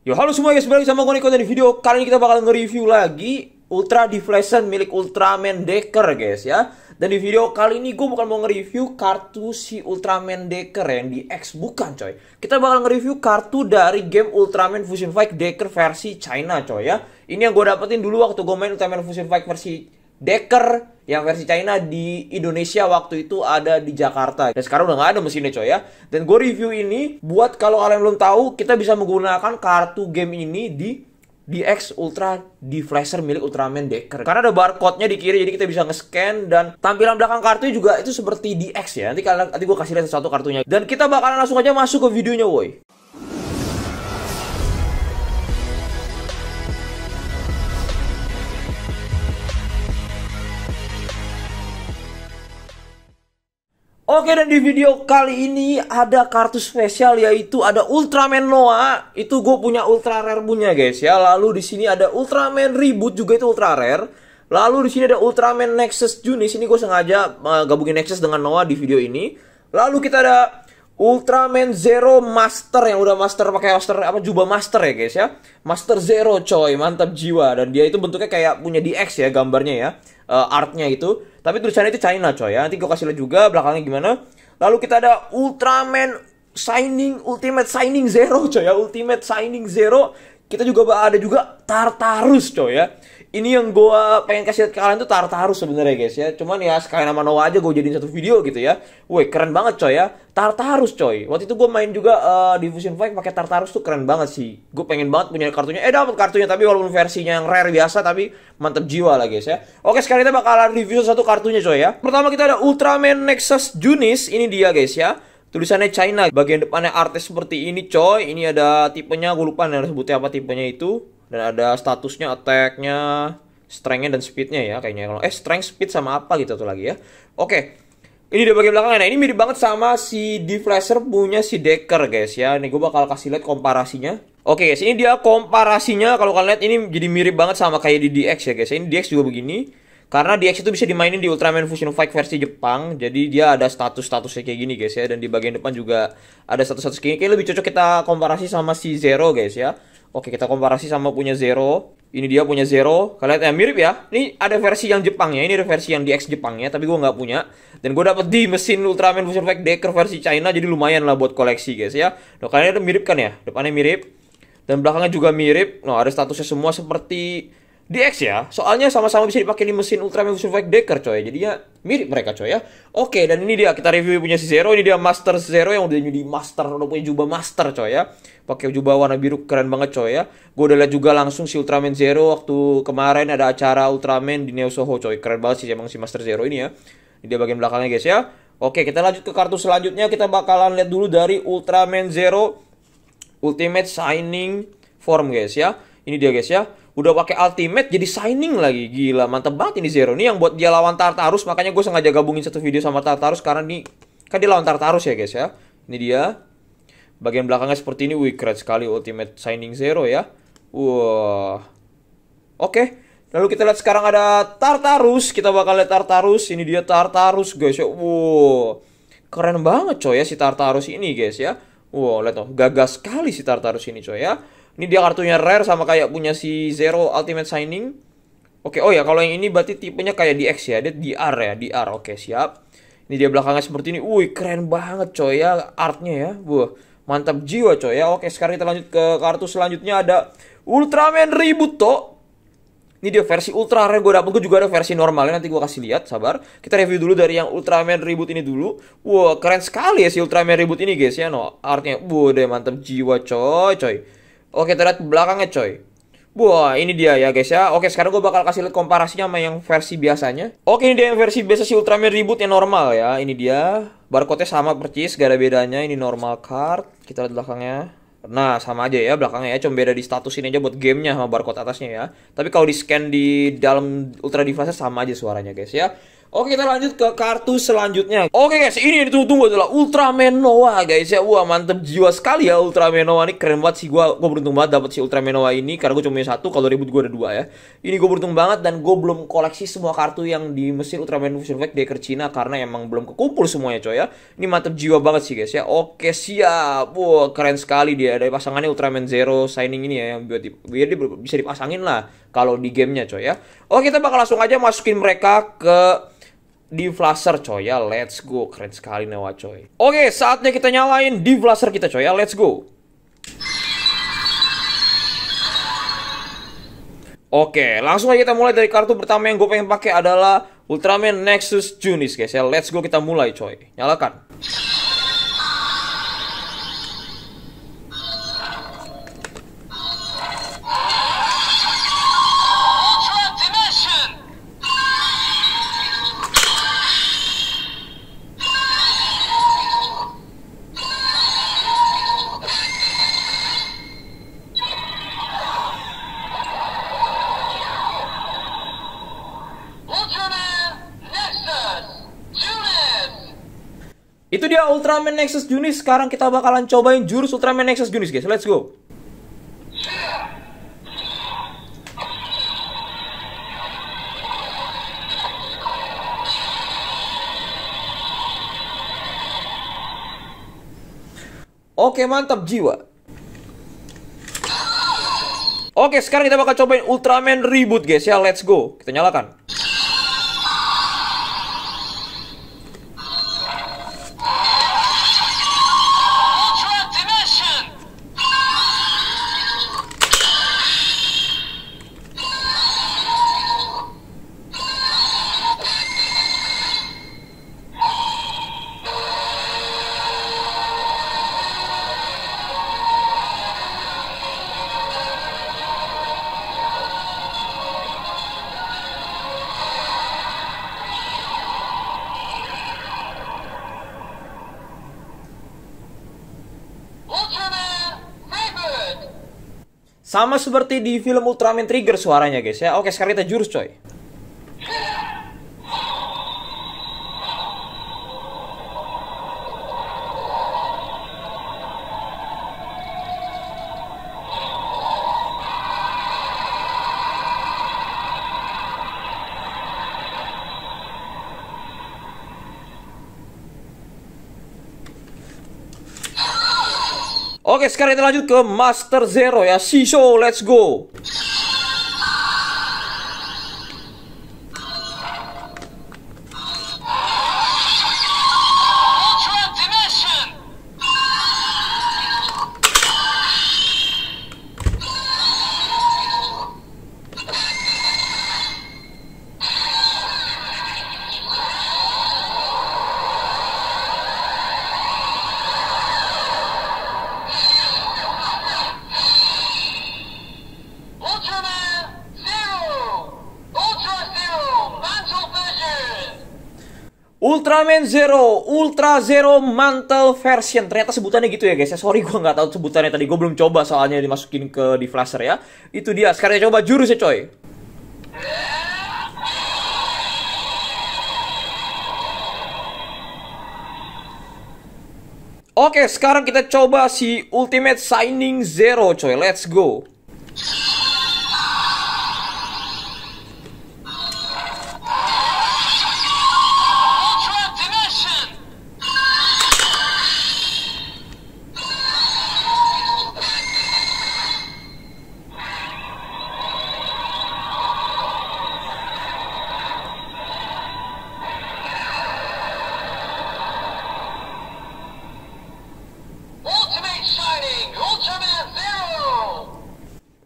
Yo halo semua guys, balik sama gue Niko dan di video kali ini kita bakal nge-review lagi Ultra Deflation milik Ultraman Decker guys ya Dan di video kali ini gue bukan mau nge-review kartu si Ultraman Decker yang di X bukan coy Kita bakal nge-review kartu dari game Ultraman Fusion Fight Decker versi China coy ya Ini yang gue dapetin dulu waktu gue main Ultraman Fusion Fight versi Decker yang versi China di Indonesia waktu itu ada di Jakarta. Dan sekarang udah nggak ada mesinnya coy ya. Dan gue review ini buat kalau kalian belum tahu, kita bisa menggunakan kartu game ini di DX Ultra Deflasher milik Ultraman Decker. Karena ada barcode-nya di kiri jadi kita bisa nge-scan dan tampilan belakang kartunya juga itu seperti DX ya. Nanti kalian nanti gue kasih lihat satu kartunya. Dan kita bakalan langsung aja masuk ke videonya, woi. Oke dan di video kali ini ada kartu spesial yaitu ada Ultraman Noah. Itu gue punya ultra rare punya guys ya. Lalu di sini ada Ultraman Reboot juga itu ultra rare. Lalu di sini ada Ultraman Nexus Junis. Ini gue sengaja uh, gabungin Nexus dengan Noah di video ini. Lalu kita ada Ultraman Zero Master yang udah master pakai master apa jubah master ya guys ya. Master Zero coy, mantap jiwa dan dia itu bentuknya kayak punya DX ya gambarnya ya. Uh, artnya itu. Tapi tulisannya itu China coy ya. Nanti gue kasih lihat juga belakangnya gimana. Lalu kita ada Ultraman Signing Ultimate Signing Zero coy ya. Ultimate Signing Zero. Kita juga ada juga Tartarus coy ya ini yang gue pengen kasih lihat ke kalian tuh Tartarus sebenarnya guys ya cuman ya sekalian sama Noah aja gue jadiin satu video gitu ya Woi keren banget coy ya Tartarus coy waktu itu gue main juga uh, eh, Division 5 pakai Tartarus tuh keren banget sih gue pengen banget punya kartunya eh dapat kartunya tapi walaupun versinya yang rare biasa tapi mantep jiwa lah guys ya oke sekarang kita bakalan review satu kartunya coy ya pertama kita ada Ultraman Nexus Junis ini dia guys ya tulisannya China bagian depannya artis seperti ini coy ini ada tipenya gue lupa nih sebutnya apa tipenya itu dan ada statusnya attacknya nya dan speednya ya kayaknya kalau eh strength speed sama apa gitu tuh lagi ya oke ini di bagian belakangnya nah ini mirip banget sama si deflasher punya si Decker guys ya ini gue bakal kasih lihat komparasinya oke guys ini dia komparasinya kalau kalian lihat ini jadi mirip banget sama kayak di DX ya guys ini DX juga begini karena DX itu bisa dimainin di Ultraman Fusion Fight versi Jepang, jadi dia ada status-statusnya kayak gini guys ya, dan di bagian depan juga ada status-status kayak gini. Kayak lebih cocok kita komparasi sama si Zero guys ya. Oke, kita komparasi sama punya Zero. Ini dia punya Zero. Kalian lihat eh, ya, mirip ya. Ini ada versi yang Jepang ya. Ini ada versi yang DX Jepang ya, tapi gue nggak punya. Dan gue dapet di mesin Ultraman Fusion Fake Decker versi China, jadi lumayan lah buat koleksi guys ya. Nah, kalian ada mirip kan ya? Depannya mirip. Dan belakangnya juga mirip. Nah, ada statusnya semua seperti DX ya, soalnya sama-sama bisa dipakai di mesin Ultraman Fusion Fight Decker coy. Jadinya mirip mereka coy ya. Oke, dan ini dia kita review punya si Zero, ini dia Master Zero yang udah jadi Master, udah punya jubah Master coy ya. Pakai jubah warna biru keren banget coy ya. Gue udah lihat juga langsung si Ultraman Zero waktu kemarin ada acara Ultraman di Neo Soho coy. Keren banget sih emang si Master Zero ini ya. Ini dia bagian belakangnya guys ya. Oke, kita lanjut ke kartu selanjutnya. Kita bakalan lihat dulu dari Ultraman Zero Ultimate Signing Form guys ya. Ini dia guys ya. Udah pakai ultimate jadi signing lagi. Gila, mantep banget ini Zero. Ini yang buat dia lawan Tartarus. Makanya gue sengaja gabungin satu video sama Tartarus. Karena nih, kan dia lawan Tartarus ya guys ya. Ini dia. Bagian belakangnya seperti ini. Wih, keren sekali ultimate signing Zero ya. Wah. Wow. Oke. Lalu kita lihat sekarang ada Tartarus. Kita bakal lihat Tartarus. Ini dia Tartarus guys ya. Wow. Keren banget coy ya si Tartarus ini guys ya. Wow, lihat tuh. gagah sekali si Tartarus ini coy ya. Ini dia kartunya rare sama kayak punya si Zero Ultimate Signing. Oke, oh ya kalau yang ini berarti tipenya kayak DX ya, dia DR ya, DR. Oke, siap. Ini dia belakangnya seperti ini. Wih, keren banget coy ya artnya ya. Wah, mantap jiwa coy ya. Oke, sekarang kita lanjut ke kartu selanjutnya ada Ultraman Ributo. Ini dia versi Ultra Rare gue dapet, gue juga ada versi normalnya nanti gue kasih lihat, sabar. Kita review dulu dari yang Ultraman Reboot ini dulu. Wah, keren sekali ya si Ultraman Reboot ini guys ya, no. Artnya, wah, deh mantap jiwa coy, coy. Oke, kita lihat belakangnya coy. Wah, ini dia ya guys ya. Oke, sekarang gue bakal kasih lihat komparasinya sama yang versi biasanya. Oke, ini dia yang versi biasa si Ultraman Reboot yang normal ya. Ini dia. Barcode-nya sama percis, gak ada bedanya. Ini normal card. Kita lihat belakangnya. Nah, sama aja ya belakangnya ya. Cuma beda di status ini aja buat gamenya sama barcode atasnya ya. Tapi kalau di-scan di dalam Ultra Device sama aja suaranya guys ya. Oke kita lanjut ke kartu selanjutnya Oke guys ini yang ditunggu-tunggu adalah Ultraman Noah guys ya Wah mantep jiwa sekali ya Ultraman Noah ini keren banget sih Gue gua beruntung banget dapet si Ultraman Noah ini Karena gue cuma punya satu kalau ribut gue ada dua ya Ini gue beruntung banget dan gue belum koleksi semua kartu yang di mesin Ultraman Fusion Fake Decker Cina Karena emang belum kekumpul semuanya coy ya Ini mantep jiwa banget sih guys ya Oke siap Wah keren sekali dia Dari pasangannya Ultraman Zero signing ini ya Yang biar dia bisa dipasangin lah Kalau di gamenya coy ya Oke kita bakal langsung aja masukin mereka ke di flasher coy ya let's go keren sekali nih wah coy oke saatnya kita nyalain di flasher kita coy ya let's go Oke, langsung aja kita mulai dari kartu pertama yang gue pengen pakai adalah Ultraman Nexus Junis guys ya. Let's go kita mulai coy. Nyalakan. dia Ultraman Nexus Junis. Sekarang kita bakalan cobain jurus Ultraman Nexus Junis, guys. Let's go. Oke, mantap jiwa. Oke, sekarang kita bakal cobain Ultraman Reboot, guys ya. Let's go. Kita nyalakan. Sama seperti di film Ultraman Trigger suaranya guys ya. Oke sekarang kita jurus coy. Oke, sekarang kita lanjut ke Master Zero ya. Siso, let's go. Ultraman Zero, Ultra Zero Mantle Version. Ternyata sebutannya gitu ya guys. Ya, sorry gue nggak tahu sebutannya tadi. Gue belum coba soalnya dimasukin ke di flasher ya. Itu dia. Sekarang coba jurusnya coy. Oke, sekarang kita coba si Ultimate Signing Zero coy. Let's go.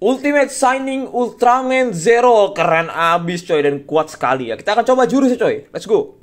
Ultimate Signing Ultraman Zero keren abis coy dan kuat sekali ya. Kita akan coba jurusnya coy. Let's go.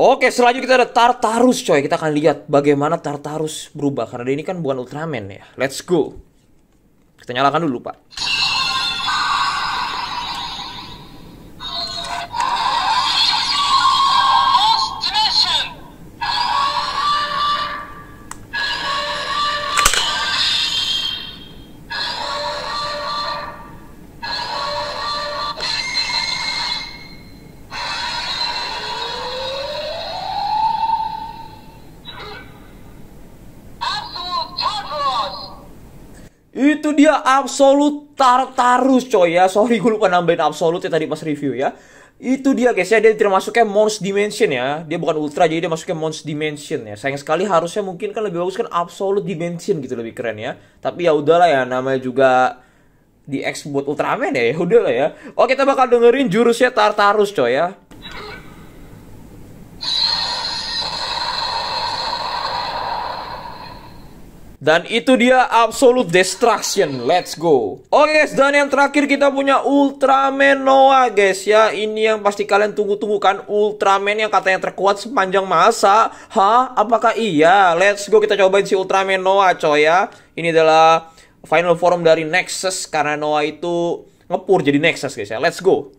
Oke, selanjutnya kita ada Tartarus coy. Kita akan lihat bagaimana Tartarus berubah. Karena ini kan bukan Ultraman ya. Let's go. Kita nyalakan dulu, Pak. itu dia absolut Tartarus coy ya. Sorry gue lupa nambahin absolut ya tadi pas review ya. Itu dia guys ya, dia termasuknya Mons Dimension ya. Dia bukan Ultra jadi dia masuknya Mons Dimension ya. Sayang sekali harusnya mungkin kan lebih bagus kan Absolute Dimension gitu lebih keren ya. Tapi ya udahlah ya namanya juga di X buat Ultraman ya. ya, udahlah ya. Oke kita bakal dengerin jurusnya Tartarus coy ya. Dan itu dia Absolute Destruction. Let's go. Oke guys, dan yang terakhir kita punya Ultraman Noah guys ya. Ini yang pasti kalian tunggu-tunggu kan. Ultraman yang katanya terkuat sepanjang masa. Hah? Apakah iya? Let's go kita cobain si Ultraman Noah coy ya. Ini adalah final form dari Nexus. Karena Noah itu ngepur jadi Nexus guys ya. Let's go.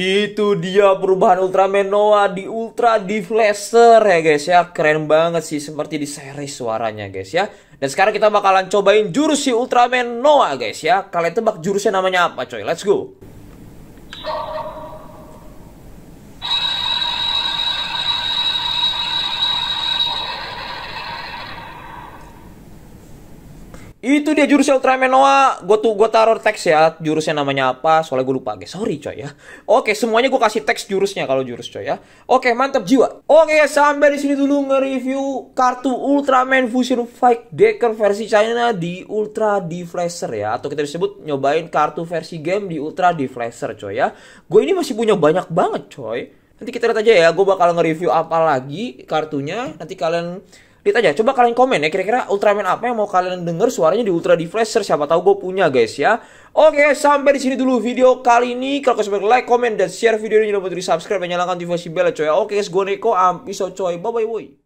Itu dia perubahan Ultraman Noah di Ultra Deflaser ya guys ya. Keren banget sih seperti di seri suaranya guys ya. Dan sekarang kita bakalan cobain jurus si Ultraman Noah guys ya. Kalian tebak jurusnya namanya apa coy? Let's go. Itu dia jurusnya Ultraman Noah. Gue tuh gue taruh teks ya jurusnya namanya apa. Soalnya gue lupa guys. Sorry coy ya. Oke semuanya gue kasih teks jurusnya kalau jurus coy ya. Oke mantap jiwa. Oke sampai di sini dulu nge-review kartu Ultraman Fusion Fight Decker versi China di Ultra Deflaser ya. Atau kita disebut nyobain kartu versi game di Ultra Deflaser coy ya. Gue ini masih punya banyak banget coy. Nanti kita lihat aja ya. Gue bakal nge-review apa lagi kartunya. Nanti kalian Lihat aja, coba kalian komen ya kira-kira Ultraman apa yang mau kalian denger suaranya di Ultra Deflaser. Siapa tahu gue punya guys ya. Oke, sampai di sini dulu video kali ini. Kalau kalian suka like, komen, dan share video ini, jangan lupa di subscribe dan nyalakan notifikasi bell ya, coy. Ya. Oke guys, gue Neko, ampiso coy. Bye-bye boy.